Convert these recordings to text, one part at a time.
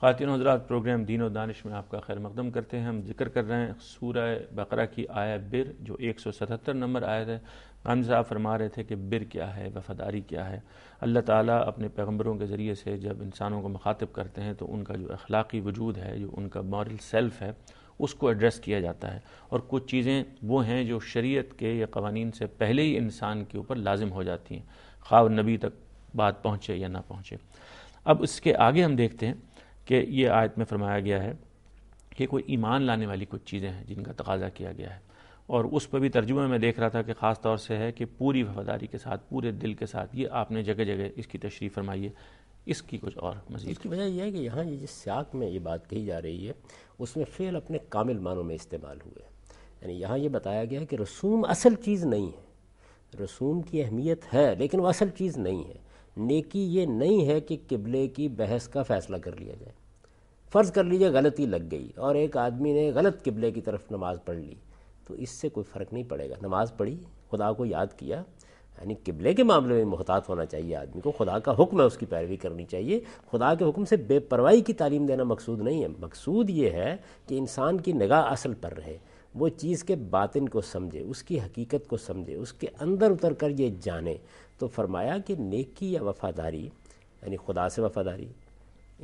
ख़ातिन हजरात प्रोग्राम दीन और दानिश में आपका खैर मकदम करते हैं हम जिक्र कर रहे हैं सूरह बकरा की आया बिर जो एक सौ सतहत्तर नंबर आए थे हम साहब फरमा रहे थे कि बिर क्या है वफादारी क्या है अल्लाह ताली अपने पैगम्बरों के ज़रिए से जब इंसानों को मुखातब करते हैं तो उनका जो अखलाकी वजूद है जो उनका मॉरल सेल्फ़ है उसको एड्रेस किया जाता है और कुछ चीज़ें वो हैं जो शरीय के या कवानीन से पहले ही इंसान के ऊपर लाजिम हो जाती हैं ख्वाब नबी तक बात पहुँचे या ना पहुँचे अब इसके आगे हम देखते हैं कि ये आयत में फरमाया गया है कि कोई ईमान लाने वाली कुछ चीज़ें हैं जिनका तकाजा किया गया है और उस पर भी तर्जुमे में देख रहा था कि ख़ास तौर से है कि पूरी वफादारी के साथ पूरे दिल के साथ ये आपने जगह जगह इसकी तशरीफ़ फरमाई है इसकी कुछ और मजीद इसकी वजह यह है कि यहाँ ये जिस सियाक में ये बात कही जा रही है उसमें फ़ेल अपने कामिल मानों में इस्तेमाल हुए यानी यहाँ ये बताया गया है कि रसूम असल चीज़ नहीं है रसूम की अहमियत है लेकिन वह असल चीज़ नहीं है नेकी ये नहीं है कि किबले की बहस का फ़ैसला कर लिया जाए फ़र्ज़ कर लीजिए गलती लग गई और एक आदमी ने गलत किबले की तरफ नमाज़ पढ़ ली तो इससे कोई फ़र्क नहीं पड़ेगा नमाज़ पढ़ी खुदा को याद किया यानी किबले के मामले में मोहतात होना चाहिए आदमी को खुदा का हुक्म है उसकी पैरवी करनी चाहिए खुदा के हुक्म से बेपरवाही की तालीम देना मकसूद नहीं है मकसूद ये है कि इंसान की निगाह असल पर रहे वो चीज़ के बातिन को समझे उसकी हकीकत को समझे उसके अंदर उतर कर ये जाने तो फरमाया कि नेकी या वफ़ादारी यानी खुदा से वफ़ादारी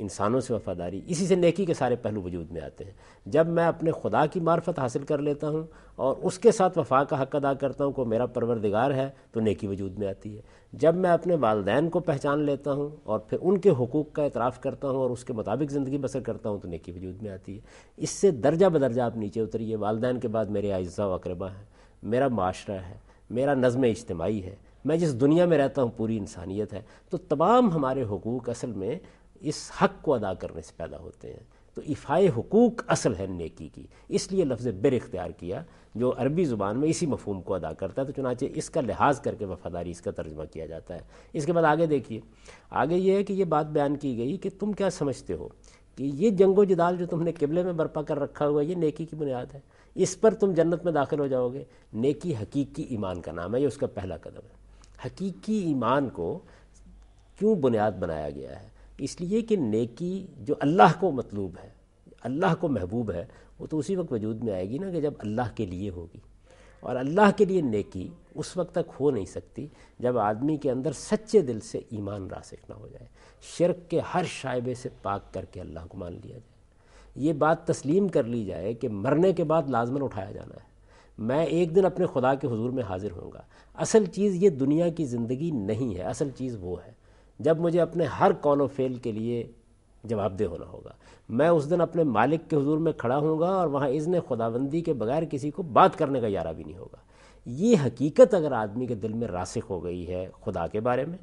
इंसानों से वफादारी इसी से नेकी के सारे पहलू वजूद में आते हैं जब मैं अपने खुदा की मार्फत हासिल कर लेता हूँ और उसके साथ वफा का हक अदा करता हूँ को मेरा परवरदिगार है तो नेकी वजूद में आती है जब मैं अपने वालदेन को पहचान लेता हूँ और फिर उनके हकूक़ का एतराफ़ करता हूँ और उसके मुताबिक ज़िंदगी बसर करता हूँ तो नेकी वजूद में आती है इससे दर्जा बदर्जा आप नीचे उतरिए वालदेन के बाद मेरे अज्जा व अकरबा हैं मेरा माशरा है मेरा नज़म इज्तमाही है मैं जिस दुनिया में रहता हूँ पूरी इंसानियत है तो तमाम हमारे हकूक़ असल में इस हक को अदा करने से पैदा होते हैं तो इफ़ाए हकूक़ असल है नेकी की इसलिए लफ्ज़ बिर इख्तियार किया जो अरबी ज़ुबान में इसी मफहम को अदा करता है तो चुनाचे इसका लिहाज करके वफ़ादारी इसका तर्जमा किया जाता है इसके बाद आगे देखिए आगे ये है कि ये बात बयान की गई कि तुम क्या समझते हो कि ये जंगो जदाल जो तुमने किबले में बर्पा कर रखा हुआ है ये नेकी की बुनियाद है इस पर तुम जन्नत में दाखिल हो जाओगे नेकी हकीकी ईमान का नाम है ये उसका पहला कदम है हकीकी ईमान को क्यों बुनियाद बनाया गया है इसलिए कि नेकी जो अल्लाह को मतलूब है अल्लाह को महबूब है वो तो उसी वक्त वजूद में आएगी ना कि जब अल्लाह के लिए होगी और अल्लाह के लिए नेकी उस वक्त तक हो नहीं सकती जब आदमी के अंदर सच्चे दिल से ईमान रासिक ना हो जाए शर्क के हर शाइबे से पाक करके अल्लाह को मान लिया जाए ये बात तस्लीम कर ली जाए कि मरने के बाद लाजमन उठाया जाना है मैं एक दिन अपने खुदा के हजूर में हाजिर होऊंगा असल चीज़ ये दुनिया की ज़िंदगी नहीं है असल चीज़ वो है जब मुझे अपने हर कौन व फेल के लिए जवाबदेह होना होगा मैं उस दिन अपने मालिक के हजूर में खड़ा होऊंगा और वहाँ इज़न खुदाबंदी के बगैर किसी को बात करने का यारा भी नहीं होगा ये हकीकत अगर आदमी के दिल में रासिक हो गई है खुदा के बारे में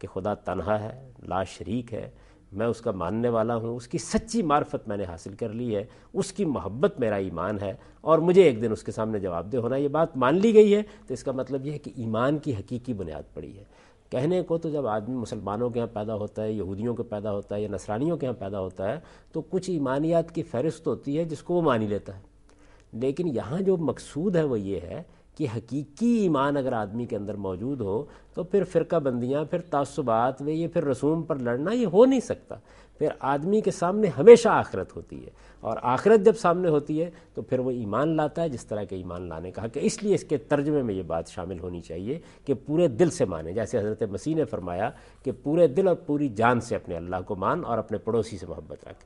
कि खुदा तनहा है ला शरीक है मैं उसका मानने वाला हूँ उसकी सच्ची मार्फत मैंने हासिल कर ली है उसकी मोहब्बत मेरा ईमान है और मुझे एक दिन उसके सामने जवाबदेह होना ये बात मान ली गई है तो इसका मतलब यह है कि ईमान की हकीकी बुनियाद पड़ी है कहने को तो जब आदमी मुसलमानों के यहाँ पैदा होता है यहूदियों के पैदा होता है या नसरानियों के यहाँ पैदा होता है तो कुछ ईमानियात की फहरिस्त होती है जिसको वो मानी लेता है लेकिन यहाँ जो मकसूद है वो ये है कि हकीकी ईमान अगर आदमी के अंदर मौजूद हो तो फिर फ़िरका बंदियाँ फिर तसुबात वे ये फिर रसूम पर लड़ना ये हो नहीं सकता फिर आदमी के सामने हमेशा आखरत होती है और आखरत जब सामने होती है तो फिर वो ईमान लाता है जिस तरह के ईमान लाने का हक है इसलिए इसके तर्जमे में ये बात शामिल होनी चाहिए कि पूरे दिल से माने जैसे हज़रत मसीह ने फरमाया कि पूरे दिल और पूरी जान से अपने अल्लाह को मान और अपने पड़ोसी से मोहब्बत रख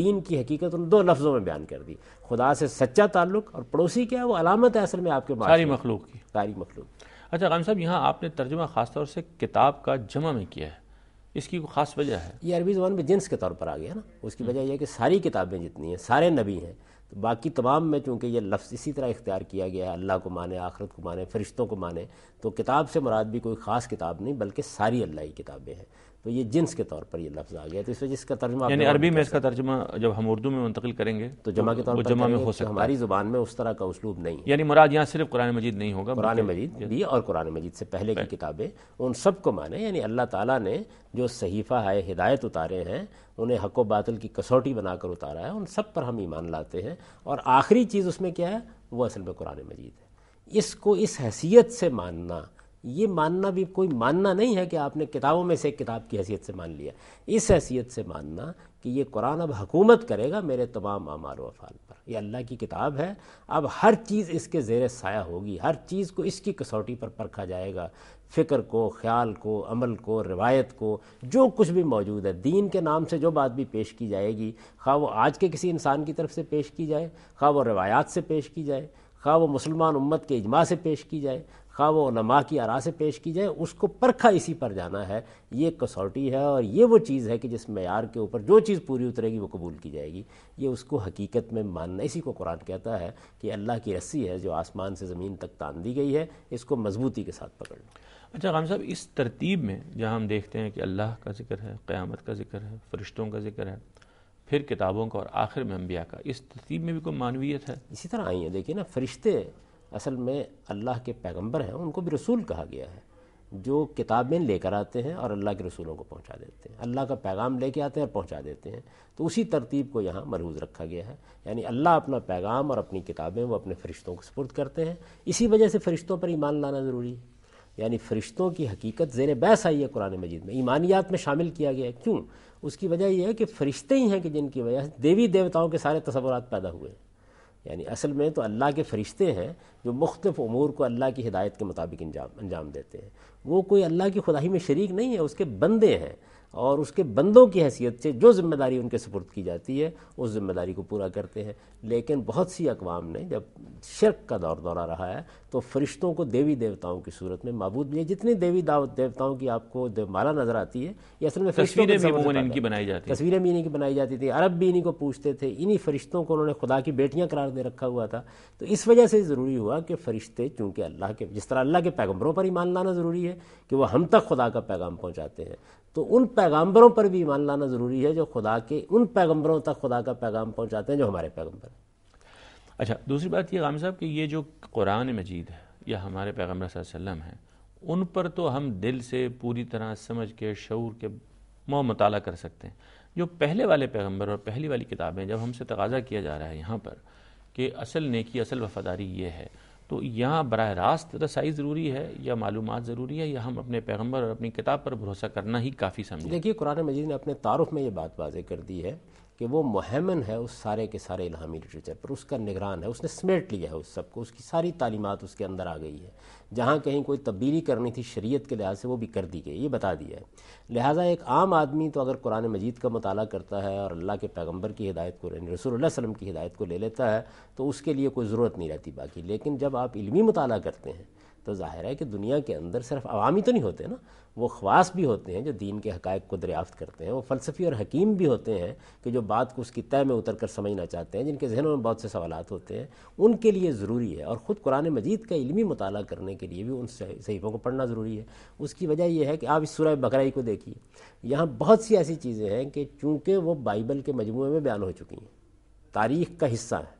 दीन की हकीकत उन दो लफ्ज़ों में बयान कर दी खुदा से सच्चा ताल्लुक और पड़ोसी क्या है वो अलामत है असल में आपके सारी मखलूक की सारी मखलूक अच्छा गाम साहब यहाँ आपने तर्जुमा ख़ासतौर से किताब का जमा में किया है इसकी खास वजह है ये अरबी ज़बान में जिन्स के तौर पर आ गया ना उसकी हम्म। वजह यह कि सारी किताबें जितनी हैं सारे नबी हैं तो बाकी तमाम में चूँकि ये लफ्ज़ इसी तरह इख्तियार किया गया है अल्लाह को माने आखरत को माने फरिश्तों को माने तो किताब से मुराद भी कोई ख़ास किताब नहीं बल्कि सारी अल्लाह की किताबें हैं तो ये जिन्स के तौर पर ये लफ्ज़ आ गया तो इस वजह इसका तर्जमा यानी अरबी में इसका तर्जमा जब हम उर्दू में मुंतकिल करेंगे तो जमा तो के तौर पर जमा में हो सकता हमारी ज़ुबान में उस तरह का उसलूब नहीं है यानी मुराद यहाँ सिर्फ कुरान मजीद नहीं होगा कुरान मजीद भी और कुरान मजीद से पहले की किताबें उन सब को माने यानी अल्लाह ताला ने जो सहीफ़ा है हिदायत उतारे हैं उन्हें हक व बातिल की कसौटी बनाकर उतारा है उन सब पर हम ईमान लाते हैं और आखिरी चीज़ उसमें क्या है वो असल में कुरान मजीद है इसको इस हैसियत से मानना ये मानना भी कोई मानना नहीं है कि आपने किताबों में से एक किताब की हैसियत से मान लिया इस हैसियत से मानना कि ये कुरान अब हकूमत करेगा मेरे तमाम आमार वफाल पर यह अल्लाह की किताब है अब हर चीज़ इसके ज़ेर साया होगी हर चीज़ को इसकी कसौटी पर परखा जाएगा फ़िक्र को ख्याल को अमल को रिवायत को जो कुछ भी मौजूद है दीन के नाम से जो बात भी पेश की जाएगी खा वो आज के किसी इंसान की तरफ से पेश की जाए खा वो रिवायात से पेश की जाए खा वो मुसलमान उम्मत के इजमा से पेश की जाए खा वो नमा की आरा से पेश की जाए उसको परखा इसी पर जाना है ये कसौटी है और ये वो चीज़ है कि जिस मैार के ऊपर जो चीज़ पूरी उतरेगी वो कबूल की जाएगी ये उसको हकीकत में मानना इसी को कुरान कहता है कि अल्लाह की रस्सी है जो आसमान से ज़मीन तक तान दी गई है इसको मजबूती के साथ पकड़ लो अच्छा राम साहब इस तरतीब में जहाँ हम देखते हैं कि अल्लाह का जिक्र है क़्यामत का जिक्र है फ़रिश्तों का जिक्र है फिर किताबों का और आखिर में अम्बिया का इस तरतीब में भी कोई मानवीयत है इसी तरह आई है देखिए ना फरिश्ते असल में अल्लाह के पैगंबर हैं उनको भी रसूल कहा गया है जो किताबें लेकर आते हैं और अल्लाह के रसूलों को पहुंचा देते हैं अल्लाह का पैगाम लेके आते हैं और पहुंचा देते हैं तो उसी तरतीब को यहाँ मरहूज़ रखा गया है यानी अल्लाह अपना पैगाम और अपनी किताबें वो अपने फ़रिश्तों को सपुर्द करते हैं इसी वजह से फ़रिश्तों पर ईमान लाना ज़रूरी है यानी फ़रिश्तों की हकीकत जेर बहस आई है कुरान मजीद में ईमानियात में शामिल किया गया है क्यों उसकी वजह यह है कि फ़रिश्ते ही हैं कि जिनकी वजह से देवी देवताओं के सारे तस्वुरात पैदा हुए हैं यानी असल में तो अल्लाह के फ़रिश्ते हैं जो मुख्तफ़ अमूर को अल्लाह की हिदायत के मुताबिक अंजाम देते हैं वो कोई अल्लाह की खुदाई में शरीक नहीं है उसके बंदे हैं और उसके बंदों की हैसियत से जो जिम्मेदारी उनके सपुर्द की जाती है उस जिम्मेदारी को पूरा करते हैं लेकिन बहुत सी अकवाम ने जब शर्क का दौर दौरा रहा है तो फरिश्तों को देवी देवताओं की सूरत में मबूद है जितनी देवी देवताओं की आपको देवमाला नज़र आती है ये असल में फरिश्तों भी इनकी बनाई जाती है तस्वीरें भी इन्हीं की बनाई जाती थी अरब भी इन्हीं को पूछते थे इन्हीं फरिश्तों को उन्होंने खुदा की बेटियाँ करार दे रखा हुआ था तो इस वजह से ज़रूरी हुआ कि फरिश्ते चूँकि अल्लाह के जिस तरह अल्लाह के पैगम्बरों पर ईमान लाना ज़रूरी है कि वह हम तक खुदा का पैगाम पहुँचाते हैं तो उन पैगंबरों पर भी ईमान लाना ज़रूरी है जो खुदा के उन पैगंबरों तक खुदा का पैगाम पहुँचाते हैं जो हमारे पैगम्बर हैं अच्छा दूसरी बात यह गाम साहब कि ये जो कुरान मजीद है या हमारे पैगम्बर वसल्लम हैं उन पर तो हम दिल से पूरी तरह समझ के शूर के मौ मताल कर सकते हैं जो पहले वाले पैगम्बर और पहली वाली किताबें जब हमसे तकाजा किया जा रहा है यहाँ पर कि असल नेकी असल वफादारी ये है तो यहाँ बरह रास्त रसाई ज़रूरी है या मालूम ज़रूरी है या हम अपने पैगम्बर और अपनी किताब पर भरोसा करना ही काफ़ी समझें देखिए कुरान मजीद ने अपने तारफ़ में ये बात वाजे कर दी है कि वो मुहमन है उस सारे के सारे इलामी लिटरेचर पर उसका निगरान है उसने समेट लिया है उस सबको उसकी सारी तालीमत उसके अंदर आ गई है जहाँ कहीं कोई तब्दीली करनी थी शरीयत के लिहाज से वो भी कर दी गई ये बता दिया है लिहाजा एक आम आदमी तो अगर कुरान मजीद का मताल करता है और अल्लाह के पैगम्बर की हिदायत को रसूल वसम की हिदायत को ले लेता है तो उसके लिए कोई ज़रूरत नहीं रहती बाकी लेकिन जब आप इलमी मताल करते हैं तो ज़ाहिर है कि दुनिया के अंदर सिर्फ अवामी तो नहीं होते ना वो ख़्वास भी होते हैं जो दीन के हक़ को दरियाफ्त करते हैं वो फ़लसफ़ी और हकीम भी होते हैं कि जो बात को उसकी तय में उतर कर समझना चाहते हैं जिनके जहनों में बहुत से सवाल होते हैं उनके लिए ज़रूरी है और ख़ुद कुरान मजीद का इलमी मताल करने के लिए भी उन सहीफ़ों को पढ़ना ज़रूरी है उसकी वजह यह है कि आप इस सूरह बकराई को देखिए यहाँ बहुत सी ऐसी चीज़ें हैं कि चूँकि वो बाइबल के मजमू में बयान हो चुकी हैं तारीख़ का हिस्सा है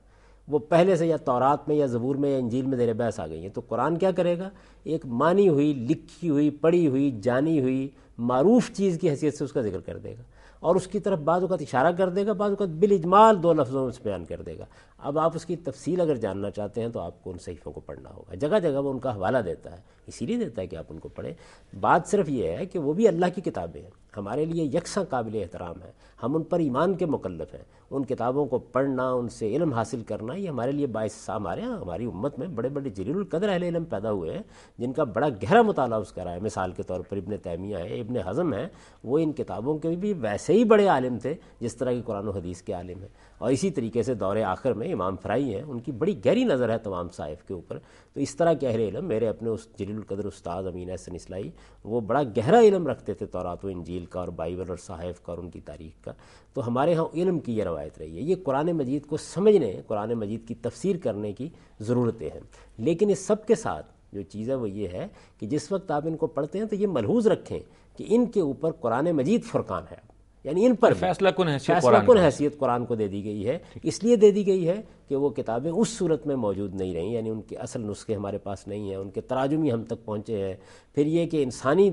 वो पहले से या तौरात में या ज़बूर में या इंजील में ज़र बहस आ गई हैं तो कुरान क्या करेगा एक मानी हुई लिखी हुई पढ़ी हुई जानी हुई मरूफ़ चीज़ की हैसियत से उसका जिक्र कर देगा और उसकी तरफ बाज़ात इशारा कर देगा बाज़ात बिल इजमाल दो लफ्ज़ों में बयान कर देगा अब आप उसकी तफसील अगर जानना चाहते हैं तो आपको उन सहीफ़ों को पढ़ना होगा जगह जगह वो उनका हवाला देता है इसीलिए देता है कि आप उनको पढ़ें बात सिर्फ ये है कि वो भी अल्लाह की किताबें हैं हमारे लिए यकसा काबिल एहतराम है हम उन पर ईमान के मुकलफ हैं उन किताबों को पढ़ना उनसे इलम हासिल करना ये हमारे लिए बायस हमारे यहाँ हमारी उम्मत में बड़े बड़े जलील कदर अहल इलम पैदा हुए हैं जिनका बड़ा गहरा मताल उस रहा है मिसाल के तौर पर इबन तैमिया है इबन हज़म है वो इन किताबों के भी वैसे ही बड़े आलम थे जिस तरह के कुरान हदीस के आलिम हैं और इसी तरीके से दौरे आखिर में इमाम फ्राई हैं उनकी बड़ी गहरी नज़र है तमाम साइफ़ के ऊपर तो इस तरह के अहर इलम मेरे अपने उस जलील कदर उस्ताद अमीन हसन इसलाई वो बड़ा गहरा इलम रखते थे तौरात व इंजील का और बाइबल और साहिफ़ का और उनकी तारीख का तो हमारे यहाँ इलम की यह रवायत रही है ये कुरान मजीद को समझने कुरान मजीद की तफसीर करने की ज़रूरतें हैं लेकिन इस सब के साथ जो चीज़ है वो ये है कि जिस वक्त आप इनको पढ़ते हैं तो ये मलहूज़ रखें कि इनके ऊपर कुरान मजीद फ़ुरक़ान है यानी इन पर तो फैसला कन हैसियत फैसला कन हैसियत कुरान को दे दी गई है इसलिए दे दी गई है कि वो किताबें उस सूरत में मौजूद नहीं रहीं यानी उनके असल नुस्खे हमारे पास नहीं हैं उनके तराजुमी हम तक पहुँचे हैं फिर ये कि इंसानी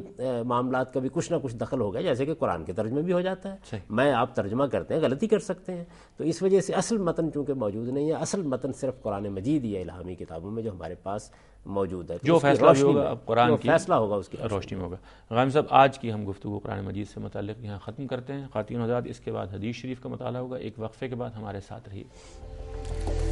मामला का भी कुछ ना कुछ दखल हो गया जैसे कि कुरान के तर्जमे भी हो जाता है मैं आप तर्जमा करते हैं गलती कर सकते हैं तो इस वजह से असल मतन चूँकि मौजूद नहीं है असल मतन सिर्फ कुरान मजीद या इलामी किताबों में जो हमारे पास मौजूद है तो जो फैसला भी होगा अब कुरान की फैसला होगा उसकी रोशनी में होगा गायम साहब आज की हम गुफ्तु कुरान मजीद से मतलब यहाँ ख़त्म करते हैं खातिन आजाद इसके बाद हदीस शरीफ का मताल होगा एक वक्फ़े के बाद हमारे साथ रहिए